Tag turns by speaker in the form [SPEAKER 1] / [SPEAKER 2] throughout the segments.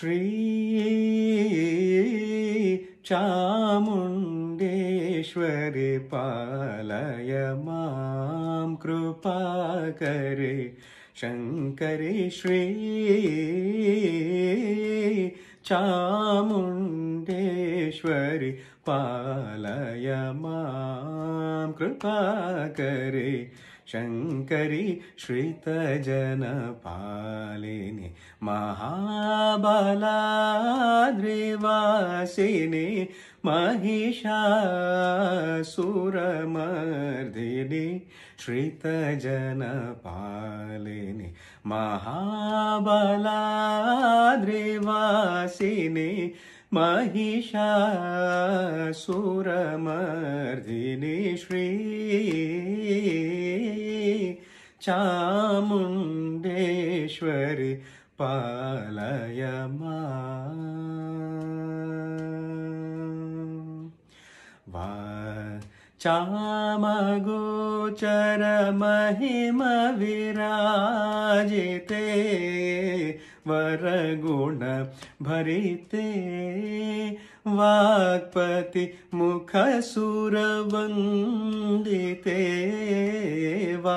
[SPEAKER 1] श्री च्यामुुण्डेश्वरि पालय मां कृपा करि शङ्करि श्री च्यामुण्डेश्वरि पालय मां कृपा शङ्करि श्रितजनपालिनि महाबलाद्रिवासिनि महिषासुरमर्दिनि श्रितजनपालिनि महाबलाद्रिवासिनि महिषासुरमर्दिनि श्री चामुण्डेश्वरि पालय मा वा भरिते वाक्पति मुख वाग्पतिमुखसुरवते वा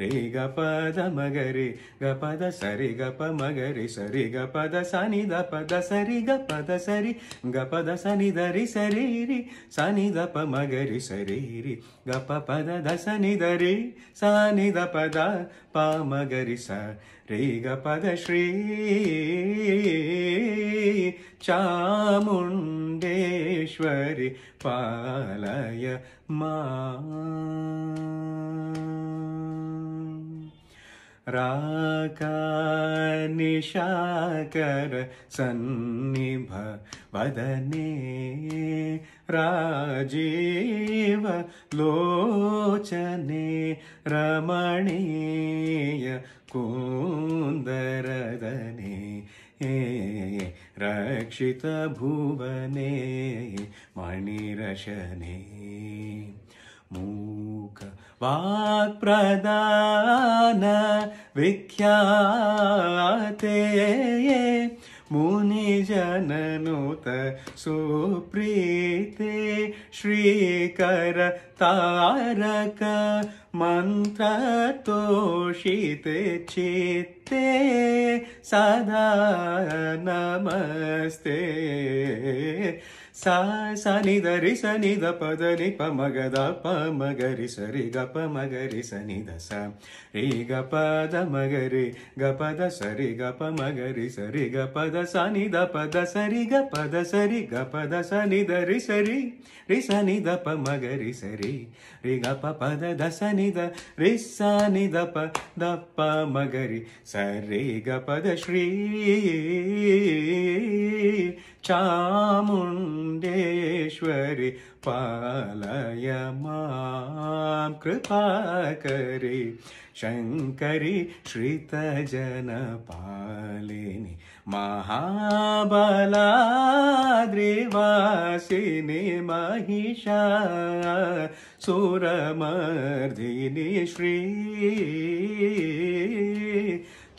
[SPEAKER 1] రే గ పద మగరి గ పద సరి గ ప మగరి సరి గ పద సని ద పద సరి గ పద సరి గ పద సని దరి సరి రి సని ద ప మగరి సరి రి గ ప పద ద సని దరి సని ద పద ప మగరి స రే గ పద శ్రీ చాముండేశ్వరి పాలయ మా सन्निभ वदने राजीव लोचने रमणीय कुन्दरदने हे मणिरशने मू वाक्प्रदान विख्याते ये मुनिजननुत सुप्रीते श्रीकरतारकमन्त्रतोषित चित्ते सदा नमस्ते सा सा नि द रि स नि द प द नि प म ग द प म ग रि स रि ग प म ग रि स नि द स रि ग प द म ग रि ग प द स रि ग प म ग रि स रि ग प द स नि द प द स रि ग प द स रि ग प द स नि द रि स रि रि स नि द प म ग रि स रि रि ग प प द द नि द रि नि द प द प म ग रि स रि ग प द श्री ಚಾಮುಂಡ न्देश्वरि पालय मां कृपाकरि शङ्करि श्रितजनपालिनि महाबलाद्रिवासिनि महिषा सुरमर्दिनि श्री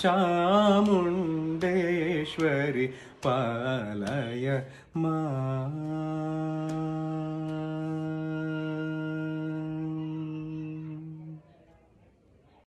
[SPEAKER 1] चामुण्डेश्वरि पालय मा